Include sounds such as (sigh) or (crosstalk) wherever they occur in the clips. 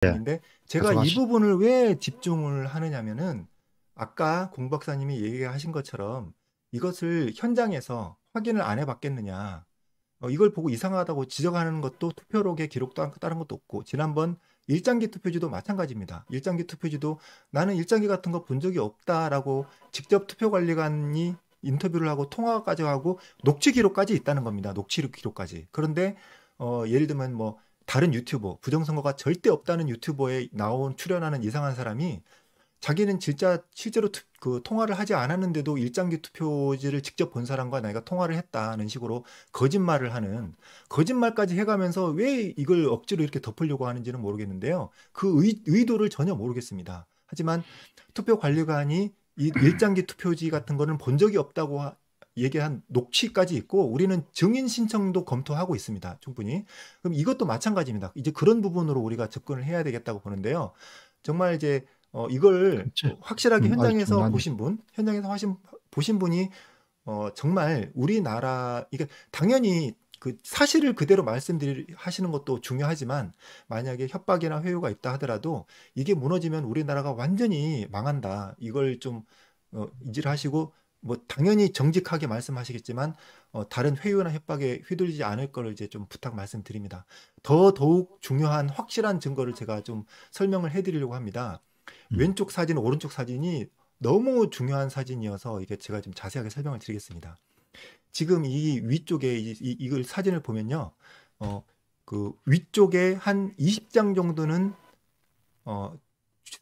근데 예. 제가 이 부분을 왜 집중을 하느냐면은 아까 공 박사님이 얘기하신 것처럼 이것을 현장에서 확인을 안 해봤겠느냐 어, 이걸 보고 이상하다고 지적하는 것도 투표록에 기록도 다른 것도 없고 지난번 일장기 투표지도 마찬가지입니다. 일장기 투표지도 나는 일장기 같은 거 본 적이 없다라고 직접 투표관리관이 인터뷰를 하고 통화까지 하고 녹취 기록까지 있다는 겁니다. 녹취 기록까지. 그런데 어, 예를 들면 뭐 다른 유튜버 부정선거가 절대 없다는 유튜버에 나온 출연하는 이상한 사람이 자기는 진짜 실제로 투, 그 통화를 하지 않았는데도 일장기 투표지를 직접 본 사람과 내가 통화를 했다는 식으로 거짓말을 하는 거짓말까지 해가면서 왜 이걸 억지로 이렇게 덮으려고 하는지는 모르겠는데요. 그 의, 의도를 전혀 모르겠습니다. 하지만 투표 관리관이 이 일장기 투표지 같은 거는 본 적이 없다고 얘기한 녹취까지 있고 우리는 증인 신청도 검토하고 있습니다. 충분히. 그럼 이것도 마찬가지입니다. 이제 그런 부분으로 우리가 접근을 해야 되겠다고 보는데요. 정말 이제 어 이걸 그치. 그렇죠. 확실하게 음, 현장에서 아니, 보신 분, 현장에서 하신 보신 분이 어 정말 우리나라 이게 당연히 그 사실을 그대로 말씀드리시는 것도 중요하지만 만약에 협박이나 회유가 있다 하더라도 이게 무너지면 우리나라가 완전히 망한다. 이걸 좀 어, 인지를 하시고 뭐 당연히 정직하게 말씀하시겠지만 어, 다른 회유나 협박에 휘둘리지 않을 것을 이제 좀 부탁 말씀드립니다. 더 더욱 중요한 확실한 증거를 제가 좀 설명을 해드리려고 합니다. 음. 왼쪽 사진, 오른쪽 사진이 너무 중요한 사진이어서 이게 제가 좀 자세하게 설명을 드리겠습니다. 지금 이 위쪽에 이, 이, 이걸 사진을 보면요, 어, 그 위쪽에 한 20장 정도는 어,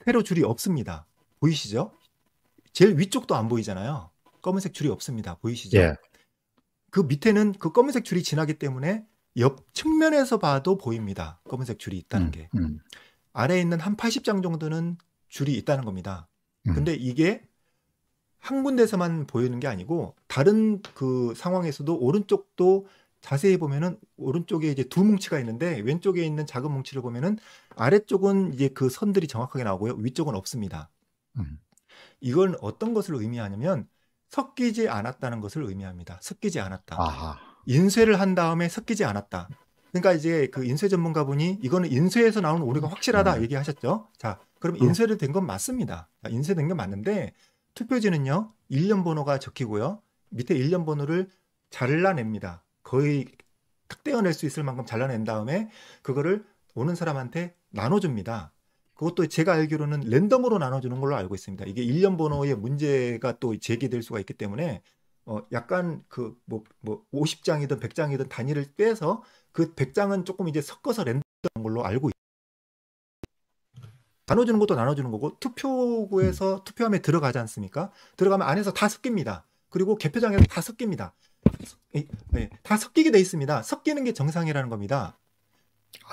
세로 줄이 없습니다. 보이시죠? 제일 위쪽도 안 보이잖아요. 검은색 줄이 없습니다. 보이시죠? 예. 그 밑에는 그 검은색 줄이 지나기 때문에 옆 측면에서 봐도 보입니다. 검은색 줄이 있다는 음, 게. 음. 아래에 있는 한 80장 정도는 줄이 있다는 겁니다. 음. 근데 이게 한 군데서만 보이는 게 아니고 다른 그 상황에서도 오른쪽도 자세히 보면은 오른쪽에 이제 두 뭉치가 있는데 왼쪽에 있는 작은 뭉치를 보면은 아래쪽은 이제 그 선들이 정확하게 나오고요. 위쪽은 없습니다. 음. 이건 어떤 것을 의미하냐면 섞이지 않았다는 것을 의미합니다. 섞이지 않았다. 아하. 인쇄를 한 다음에 섞이지 않았다. 그러니까 이제 그 인쇄 전문가분이 이거는 인쇄에서 나오는 오류가 확실하다 네. 얘기하셨죠. 자, 그럼 음. 인쇄를 된 건 맞습니다. 인쇄된 게 맞는데 투표지는요. 일련 번호가 적히고요. 밑에 일련 번호를 잘라냅니다. 거의 딱 떼어낼 수 있을 만큼 잘라낸 다음에 그거를 오는 사람한테 나눠줍니다. 그것도 제가 알기로는 랜덤으로 나눠주는 걸로 알고 있습니다. 이게 일련 번호의 문제가 또 제기될 수가 있기 때문에 어 약간 그 뭐뭐 뭐 50장이든 뭐 100장이든 단위를 빼서 그 100장은 조금 이제 섞어서 랜덤 걸로 알고 나눠주는 것도 나눠주는 거고 투표구에서 음. 투표함에 들어가지 않습니까? 들어가면 안에서 다 섞입니다. 그리고 개표장에서 다 섞입니다. 예, 예, 다 섞이게 돼 있습니다. 섞이는 게 정상이라는 겁니다.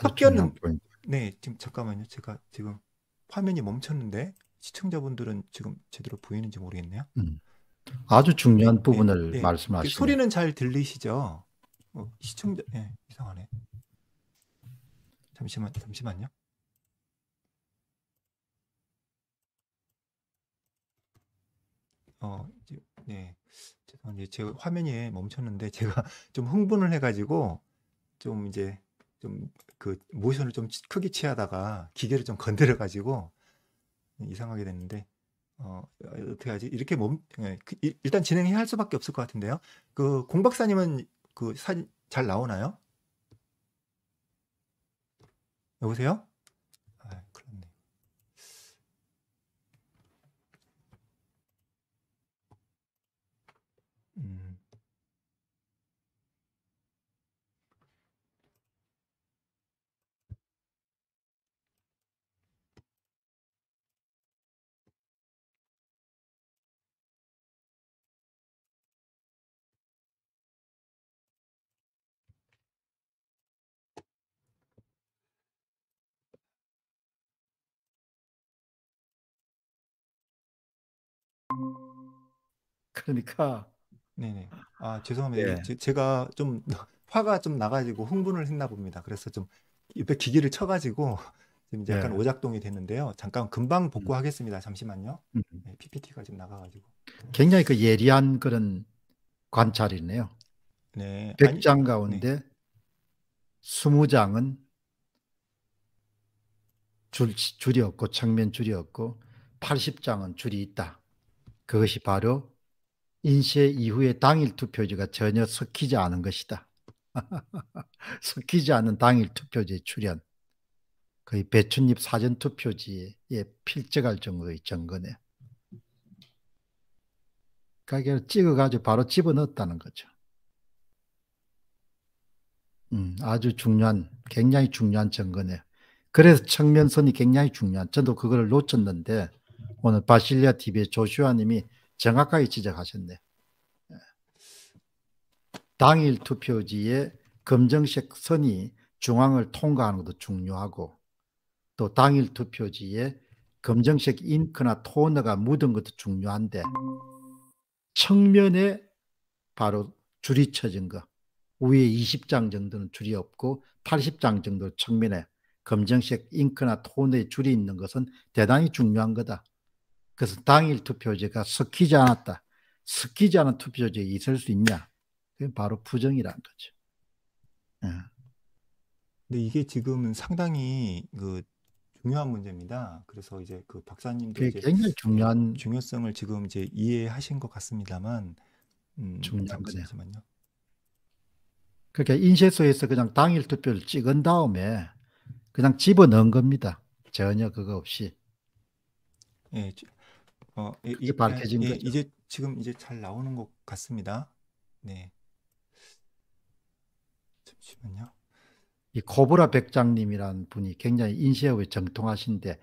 섞였는 네, 지금 잠깐만요. 제가 지금 화면이 멈췄는데 시청자분들은 지금 제대로 보이는지 모르겠네요. 음. 아주 중요한 네, 네, 부분을 네, 네. 말씀하시네 그 소리는 잘 들리시죠? 어, 시청자 네, 이상하네. 잠시만 잠시만요. 어, 이제, 네. 죄송합니다. 제 화면이 멈췄는데 제가 (laughs) 좀 흥분을 해가지고 좀 이제 좀그 모션을 좀 크게 취하다가 기계를 좀 건드려 가지고 이상하게 됐는데 어, 어떻게 하지? 이렇게 몸, 예, 그 일단 진행해야 할 수밖에 없을 것 같은데요. 그, 공 박사님은 그 사진 잘 나오나요? 여보세요? 그러니까 네네. 아, 죄송합니다. 예. 제, 가좀 (laughs) 화가 좀 나가지고 흥분을 했나 봅니다. 그래서 좀 옆에 기기를 쳐가지고 (laughs) 지금 약간 예. 오작동이 됐는데요. 잠깐 금방 음. 복구하겠습니다. 잠시만요. 음. 네, PPT가 지금 나가가지고. 굉장히 그 예리한 그런 관찰이네요. 네. 아니, 100장 네. 가운데 20장은 줄, 줄이 없고, 청면 줄이 없고, 80장은 줄이 있다. 그것이 바로 인쇄 이후에 당일 투표지가 전혀 섞이지 않은 것이다. (laughs) 섞이지 않은 당일 투표지의 출현. 거의 배춧잎 사전 투표지에 필적할 정도의 증거네 가게를 찍어가지고 바로 집어넣었다는 거죠. 음, 아주 중요한, 굉장히 중요한 증거네요. 그래서 측면선이 굉장히 중요한. 저도 그거를 놓쳤는데 오늘 바실리아 TV의 조슈아님이 정확하게 지적하셨네. 예. 당일 투표지에 검정색 선이 중앙을 통과하는 것도 중요하고 또 당일 투표지에 검정색 잉크나 토너가 묻은 것도 중요한데 측면에 바로 줄이 쳐진 거 위에 20장 정도는 줄이 없고 80장 정도 측면에 검정색 잉크나 토너의 줄이 있는 것은 대단히 중요한 거다. 그래서 당일 투표제가 섞이지 않았다. 섞이지 않은 투표제가 있을 수 있냐? 그게 바로 부정이라는 거죠. 예. 근데 이게 지금 상당히 그 중요한 문제입니다. 그래서 이제 그 박사님도 이제 굉장히 중요한 중요성을 지금 이제 이해하신 것 같습니다만 음, 중요한 거네요. 그러니까 인쇄소에서 그냥 당일 투표를 찍은 다음에 그냥 집어넣은 겁니다. 전혀 그거 없이. 예, 어, 예, 이게 밝혀진 예, 거죠. 이제 지금 이제 잘 나오는 것 같습니다. 네. 잠시만요. 이 코브라 백장님이라 분이 굉장히 인쇄업에 정통하신데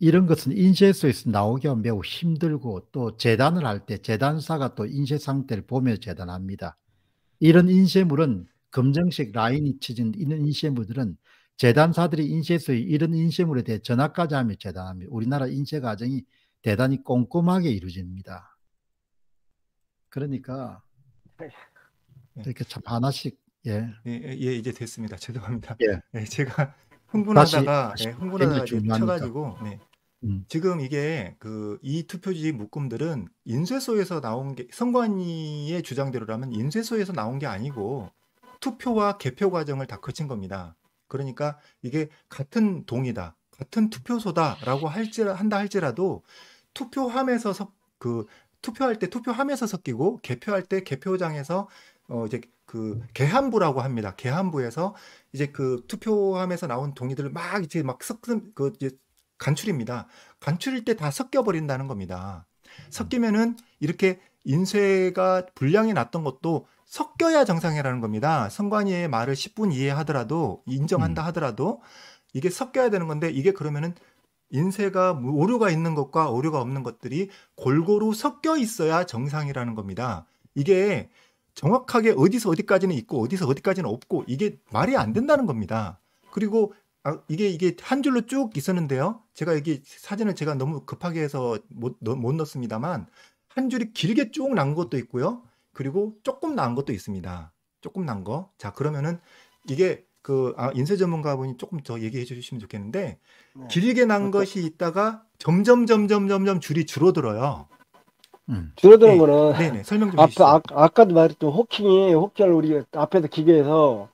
이런 것은 인쇄소에서 나오기가 매우 힘들고 또 재단을 할때 재단사가 또 인쇄 상태를 보며 재단합니다. 이런 인쇄물은 검정색 라인이 치진 이런 인쇄물들은 재단사들이 인쇄소에 이런 인쇄물에 대해 전화까지 하며 재단합니다. 우리나라 인쇄 과정이 대단히 꼼꼼하게 이루어집니다. 그러니까 네. 이렇게 참 하나씩 예. 예. 예, 예 이제 됐습니다. 죄송합니다. 예. 예 제가 흥분하다가 다시, 다시 예, 흥분하다가 쳐가지고 네. 음. 지금 이게 그 이 투표지 묶음들은 인쇄소에서 나온 게 선관위의 주장대로라면 인쇄소에서 나온 게 아니고 투표와 개표 과정을 다 거친 겁니다. 그러니까 이게 같은 동이다, 같은 투표소다라고 할지 한다 할지라도 투표함에서 섞, 그 투표할 때 투표함에서 섞이고 개표할 때 개표장에서 어 이제 그 개함부라고 합니다. 개함부에서 이제 그 투표함에서 나온 동의들을 막 이제 막 섞은 그 이제 간출입니다. 간출일 때 다 섞여 버린다는 겁니다. 섞이면은 이렇게 인쇄가 불량이 났던 것도 섞여야 정상회라는 겁니다. 선관위의 말을 10분 이해하더라도 인정한다 음. 하더라도 이게 섞여야 되는 건데 이게 그러면은 인쇄가 오류가 있는 것과 오류가 없는 것들이 골고루 섞여 있어야 정상이라는 겁니다. 이게 정확하게 어디서 어디까지는 있고 어디서 어디까지는 없고 이게 말이 안 된다는 겁니다. 그리고 아, 이게 이게 한 줄로 쭉 있었는데요. 제가 여기 사진을 제가 너무 급하게 해서 못, 못 넣습니다만 한 줄이 길게 쭉 난 것도 있고요. 그리고 조금 난 것도 있습니다. 조금 난 거. 자, 그러면은 이게 그 아, 인쇄 전문가분이 조금 더 얘기해 주시면 좋겠는데 네. 길게 난 그러니까. 것이 있다가 점점 점점 점점 줄이 줄어들어요. 음. 줄어드는 네. 거는 네네. 네. 설명 좀 앞에 아, 아까도 말했던 뭐 호킹이 호킹을 우리 앞에서 기계에서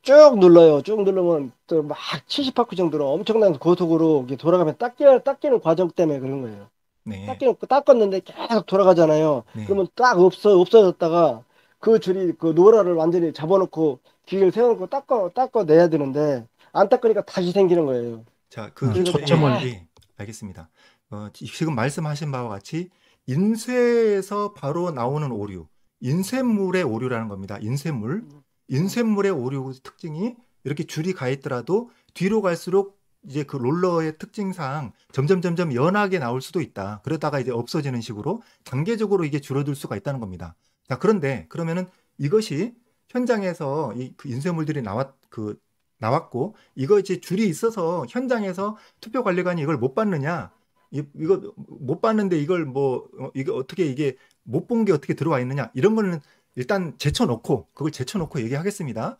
쭉 눌러요. 쭉 누르면 또막 70바퀴 정도로 엄청난 고속으로 돌아가면 닦여, 닦이는 과정 때문에 그런 거예요. 네. 닦이는 닦았는데 계속 돌아가잖아요. 네. 그러면 딱 없어 없어졌다가 그 줄이 그 노라를 완전히 잡아놓고 기계를 세워놓고 닦아 닦아내야 되는데 안 닦으니까 다시 생기는 거예요. 자, 그 아, 초점을 예, 네, 네. 알겠습니다. 어, 지금 말씀하신 바와 같이 인쇄에서 바로 나오는 오류, 인쇄물의 오류라는 겁니다. 인쇄물, 인쇄물의 오류 특징이 이렇게 줄이 가 있더라도 뒤로 갈수록 이제 그 롤러의 특징상 점점 점점 연하게 나올 수도 있다. 그러다가 이제 없어지는 식으로 단계적으로 이게 줄어들 수가 있다는 겁니다. 자, 그런데 그러면은 이것이 현장에서 이그 인쇄물들이 나왔 그 나왔고 이거 이제 줄이 있어서 현장에서 투표 관리관이 이걸 못 받느냐? 이, 이거 못 받는데 이걸 뭐 어, 이게 어떻게 이게 못 본 게 어떻게 들어와 있느냐? 이런 거는 일단 제쳐놓고 그걸 제쳐놓고 얘기하겠습니다.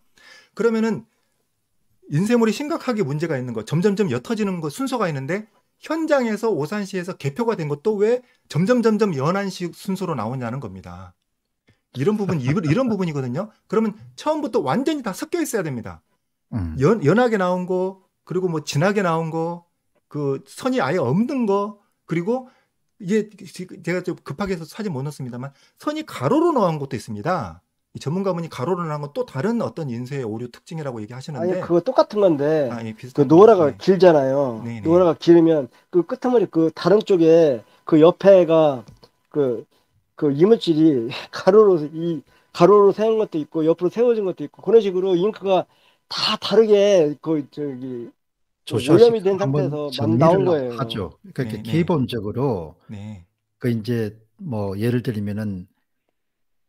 그러면은 인쇄물이 심각하게 문제가 있는 거, 점점점 옅어지는 거 순서가 있는데 현장에서 오산시에서 개표가 된 것도 왜 점점점점 연한 식 순서로 나오냐는 겁니다. 이런 부분 이런 부분이거든요. 그러면 처음부터 완전히 다 섞여 있어야 됩니다. 음. 연, 연하게 나온 거 그리고 뭐 진하게 나온 거그 선이 아예 없는 거 그리고 이게 제가 좀 급하게 해서 사진 못 넣었습니다만 선이 가로로 나온 것도 있습니다. 전문가분이 가로로 나온 건 또 다른 어떤 인쇄의 오류 특징이라고 얘기하시는데 아니 그거 똑같은 건데 아, 예, 그 노라가 네. 길잖아요. 네네. 네. 노라가 길면 그 끝머리 그 다른 쪽에 그 옆에가 그그 이물질이 가로로 이 가로로 세운 것도 있고 옆으로 세워진 것도 있고 그런 식으로 잉크가 다 다르게 그 저기 오염이 된 상태에서 나온 거예요. 하죠. 그러니까 네네. 네. 기본적으로 네. 그 이제 뭐 예를 들면은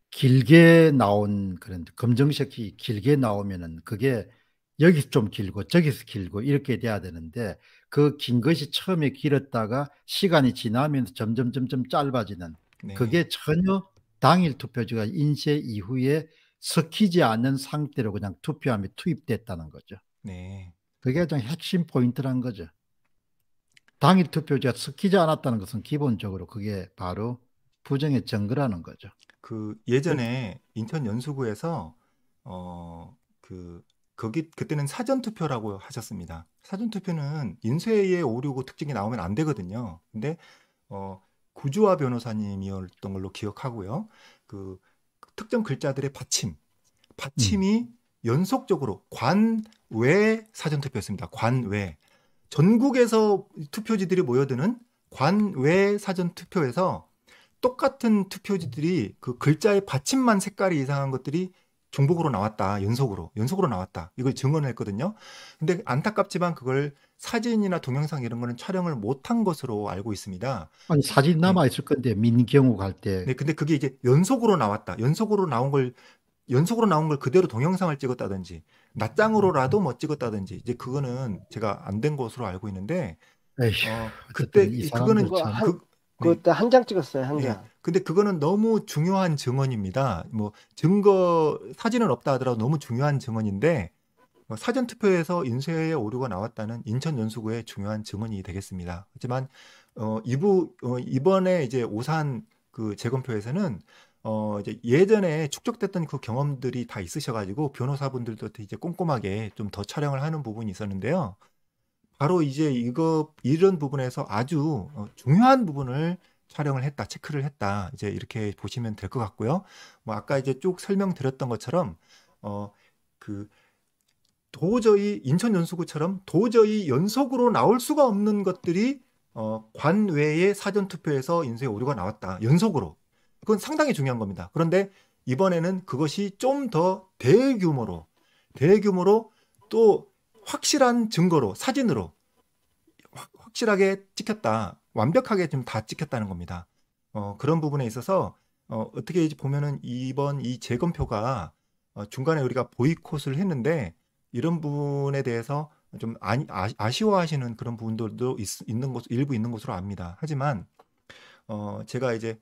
길게 나온 그런 검정색이 길게 나오면은 그게 여기서 좀 길고 저기서 길고 이렇게 돼야 되는데 그 긴 것이 처음에 길었다가 시간이 지나면서 점점 점점 짧아지는 네. 그게 전혀 당일 투표지가 인쇄 이후에 섞이지 않은 상태로 그냥 투표함에 투입됐다는 거죠. 네. 그게 가장 핵심 포인트란 거죠. 당일 투표지가 섞이지 않았다는 것은 기본적으로 그게 바로 부정의 증거라는 거죠. 그 예전에 네. 인천 연수구에서 어 그 거기 그때는 사전 투표라고 하셨습니다. 사전 투표는 인쇄의 오류고 특징이 나오면 안 되거든요. 근데 어 구주와 변호사님이었던 걸로 기억하고요. 그 특정 글자들의 받침, 받침이 음. 연속적으로 관외 사전 투표였습니다. 관외 전국에서 투표지들이 모여드는 관외 사전 투표에서 똑같은 투표지들이 그 글자의 받침만 색깔이 이상한 것들이 중복으로 나왔다. 연속으로. 연속으로 나왔다. 이걸 증언했거든요. 근데 안타깝지만 그걸 사진이나 동영상 이런 거는 촬영을 못한 것으로 알고 있습니다. 아니, 사진 남아있을 네. 건데, 민경욱 할 때. 네, 근데 그게 이제 연속으로 나왔다. 연속으로 나온 걸, 연속으로 나온 걸 그대로 동영상을 찍었다든지, 낮장으로라도 뭐 찍었다든지, 이제 그거는 제가 안 된 것으로 알고 있는데, 에휴, 어, 그때, 그거는, 그, 그때 네. 한장 찍었어요, 한 예. 장. 예. 근데 그거는 너무 중요한 증언입니다. 뭐 증거 사진은 없다 하더라도 너무 중요한 증언인데 뭐 사전 투표에서 인쇄의 오류가 나왔다는 인천 연수구의 중요한 증언이 되겠습니다. 하지만 어 이부 어, 이번에 이제 오산 그 재검표에서는 어 이제 예전에 축적됐던 그 경험들이 다 있으셔 가지고 변호사분들도 이제 꼼꼼하게 좀 더 촬영을 하는 부분이 있었는데요. 바로 이제 이거 이런 부분에서 아주 어, 중요한 부분을 촬영을 했다, 체크를 했다. 이제 이렇게 보시면 될 것 같고요. 뭐 아까 이제 쭉 설명드렸던 것처럼 어 그 도저히 인천 연수구처럼 도저히 연속으로 나올 수가 없는 것들이 어 관외의 사전 투표에서 인쇄 오류가 나왔다. 연속으로. 그건 상당히 중요한 겁니다. 그런데 이번에는 그것이 좀 더 대규모로 대규모로 또 확실한 증거로 사진으로 확, 확실하게 찍혔다. 완벽하게 지금 다 찍혔다는 겁니다. 어, 그런 부분에 있어서 어, 어 떻게 보면은 이번 이 재검표가 어, 중간에 우리가 보이콧을 했는데 이런 부분에 대해서 좀 아, 쉬워하시는 그런 부분들도 있, 는 것, 일부 있는 것으로 압니다. 하지만 어, 제가 이제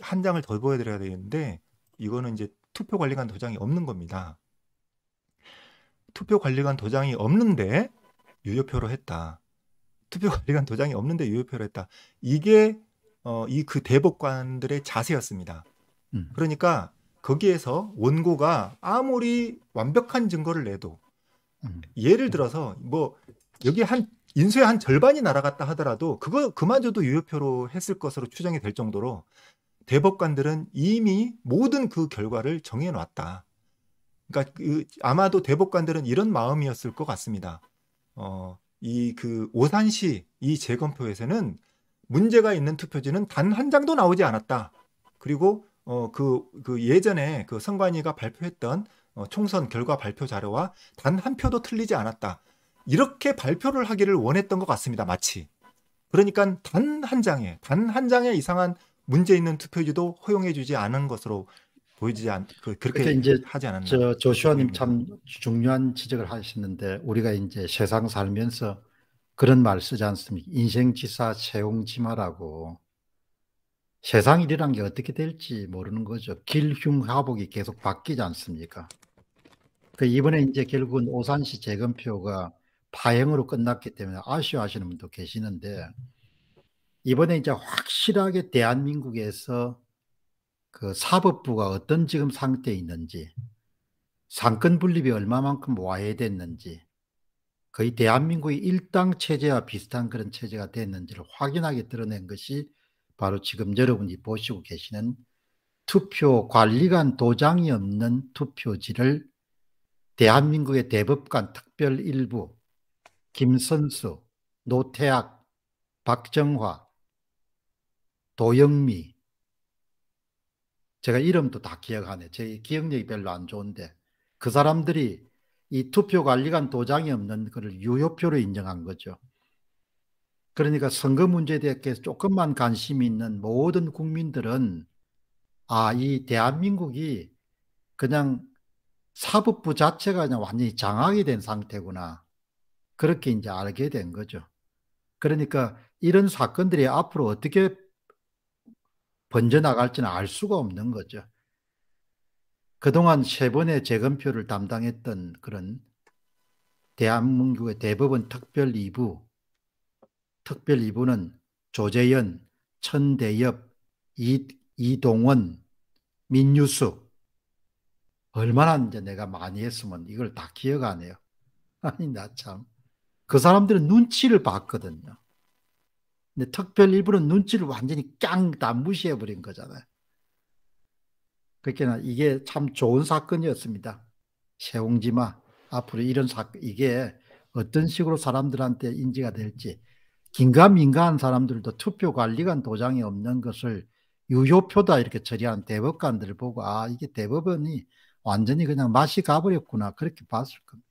한 장을 더 보여드려야 되는데 이거는 이제 투표 관리관 도장이 없는 겁니다. 투표관리관 도장이 없는데 유효표로 했다. 투표관리관 도장이 없는데 유효표로 했다. 이게 어, 이 그 대법관들의 자세였습니다. 음. 그러니까 거기에서 원고가 아무리 완벽한 증거를 내도 음. 예를 들어서 뭐 여기 한 인수의 한 절반이 날아갔다 하더라도 그거 그만저도 유효표로 했을 것으로 추정이 될 정도로 대법관들은 이미 모든 그 결과를 정해놨다. 그러니까 그, 아마도 대법관들은 이런 마음이었을 것 같습니다. 어, 이그 오산시 이 재검표에서는 문제가 있는 투표지는 단 한 장도 나오지 않았다. 그리고 어, 그, 그 예전에 그 선관위가 발표했던 어, 총선 결과 발표 자료와 단 한 표도 틀리지 않았다. 이렇게 발표를 하기를 원했던 것 같습니다. 마치. 그러니까 단 한 장에, 단 한 장에 이상한 문제 있는 투표지도 허용해 주지 않은 것으로 보이지 않 그, 그렇게 이제 하지 않았나. 저 조슈아님 참 중요한 지적을 하셨는데 우리가 이제 세상 살면서 그런 말 쓰지 않습니까? 인생지사 채용지마라고 세상 일이란 게 어떻게 될지 모르는 거죠. 길흉화복이 계속 바뀌지 않습니까? 그 이번에 이제 결국은 오산시 재검표가 파행으로 끝났기 때문에 아쉬워하시는 분도 계시는데 이번에 이제 확실하게 대한민국에서 그 사법부가 어떤 지금 상태에 있는지 상권 분립이 얼마만큼 와해됐는지 거의 대한민국의 일당 체제와 비슷한 그런 체제가 됐는지를 확인하게 드러낸 것이 바로 지금 여러분이 보시고 계시는 투표 관리관 도장이 없는 투표지를 대한민국의 대법관 특별일부 김선수, 노태학, 박정화, 도영미 제가 이름도 다 기억하네. 제 기억력이 별로 안 좋은데 그 사람들이 이 투표관리관 도장이 없는 그을 유효표로 인정한 거죠. 그러니까 선거 문제에 대해 조금만 관심이 있는 모든 국민들은 아, 이 대한민국이 그냥 사법부 자체가 그냥 완전히 장악이 된 상태구나. 그렇게 이제 알게 된 거죠. 그러니까 이런 사건들이 앞으로 어떻게 번져나갈지는 알 수가 없는 거죠. 그동안 세 번의 재검표를 담당했던 그런 대한민국의 대법원 특별 2부, 특별 2부는 조재현, 천대엽, 이, 이동원, 민유숙, 얼마나 이제 내가 많이 했으면 이걸 다 기억 안 해요. (laughs) 아니, 나 참. 그 사람들은 눈치를 봤거든요. 근데 특별 일부는 눈치를 완전히 깡다 무시해버린 거잖아요. 그러니까 이게 참 좋은 사건이었습니다. 세홍지마 앞으로 이런 사 이게 어떤 식으로 사람들한테 인지가 될지 긴가민가한 사람들도 투표 관리관 도장이 없는 것을 유효표다 이렇게 처리하 대법관들을 보고 아 이게 대법원이 완전히 그냥 맛이 가버렸구나 그렇게 봤을 겁니다.